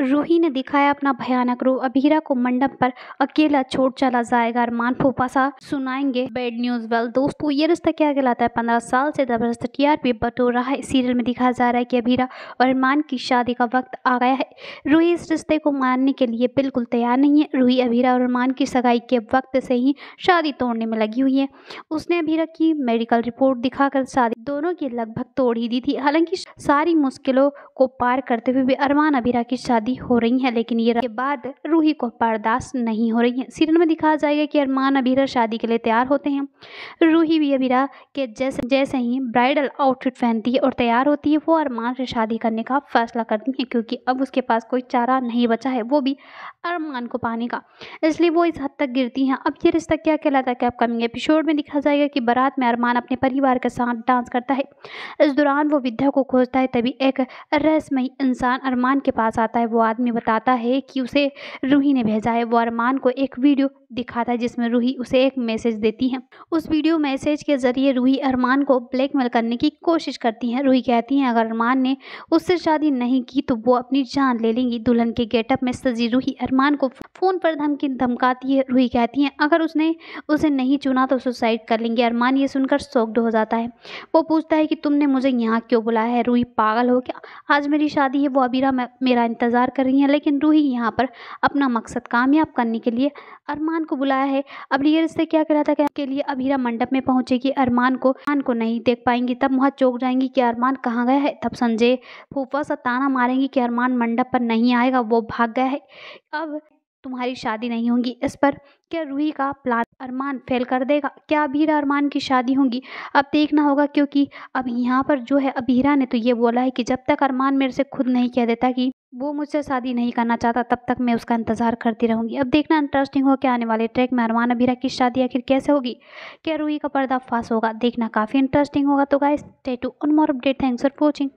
रूही ने दिखाया अपना भयानक रूप अभीरा को मंडप पर अकेला छोड़ चला जाएगा अरमान सा सुनाएंगे बैड न्यूज वेल दोस्तों ये रिश्ता क्या कहलाता है पंद्रह साल से जबरदस्त टी पी बटोर रहा है सीरियल में दिखाया जा रहा है कि अभीरा और अरमान की शादी का वक्त आ गया है रूही इस रिश्ते को मानने के लिए बिल्कुल तैयार नहीं है रूही अभीरा और अरमान की सगाई के वक्त से ही शादी तोड़ने में लगी हुई है उसने अबीरा की मेडिकल रिपोर्ट दिखाकर शादी दोनों की लगभग तोड़ ही दी थी हालांकि सारी मुश्किलों को पार करते हुए भी अरमान अबीरा की शादी शादी हो रही है लेकिन ये के बाद रूही को बर्दाश्त नहीं हो रही है सीरियल में दिखाया जाएगा कि अरमान अबीरा शादी के लिए तैयार होते हैं रूही भी अबीरा के जैसे जैसे ही ब्राइडल आउटफिट पहनती है और तैयार होती है वो अरमान से शादी करने का फैसला करती है क्योंकि अब उसके पास कोई चारा नहीं बचा है वो भी अरमान को पाने का इसलिए वो इस हद तक गिरती हैं अब ये रिश्ता क्या कहलाता है अपकमिंग एपिसोड में दिखा जाएगा कि बारात में अरमान अपने परिवार के साथ डांस करता है इस दौरान वो विद्या को खोजता है तभी एक रहसमयी इंसान अरमान के पास आता है वो आदमी बताता है कि उसे रूही ने भेजा है वो अरमान को एक वीडियो दिखाता है जिसमें रूही उसे एक मैसेज देती है उस वीडियो मैसेज के ज़रिए रूही अरमान को ब्लैकमेल करने की कोशिश करती हैं रूही कहती हैं अगर अरमान ने उससे शादी नहीं की तो वो अपनी जान ले लेंगी दुल्हन के गेटअप में सजी रूही अरमान को फ़ोन पर धमकी धमकाती है रूही कहती हैं अगर उसने उसे नहीं चुना तो सुसाइड कर लेंगे अरमान ये सुनकर शॉक्ड हो जाता है वो पूछता है कि तुमने मुझे यहाँ क्यों बुलाया है रूही पागल हो क्या आज मेरी शादी है वो अबीरा मेरा इंतज़ार इंतज़ार कर रही हैं लेकिन रूही यहाँ पर अपना मकसद कामयाब करने के लिए अरमान को बुलाया है अब रियल से क्या करा था के लिए अब हीरा मंडप में पहुँचेगी अरमान को अरमान को नहीं देख पाएंगी तब वहाँ चौक जाएंगी कि अरमान कहाँ गया है तब संजय फूफा सा ताना मारेंगी कि अरमान मंडप पर नहीं आएगा वो भाग गया है अब तुम्हारी शादी नहीं होगी इस पर क्या रूही का प्लान अरमान फेल कर देगा क्या अबीरा अरमान की शादी होगी अब देखना होगा क्योंकि अब यहाँ पर जो है अबीरा ने तो ये बोला है कि जब तक अरमान मेरे से खुद नहीं कह देता कि वो मुझसे शादी नहीं करना चाहता तब तक मैं उसका इंतज़ार करती रहूँगी अब देखना इंटरेस्टिंग हो क्या आने वाले ट्रैक में अरमान अबीरा की शादी आखिर कैसे होगी क्या रूही का पर्दा फास होगा देखना काफ़ी इंटरेस्टिंग होगा तो guys stay to on more update thanks for watching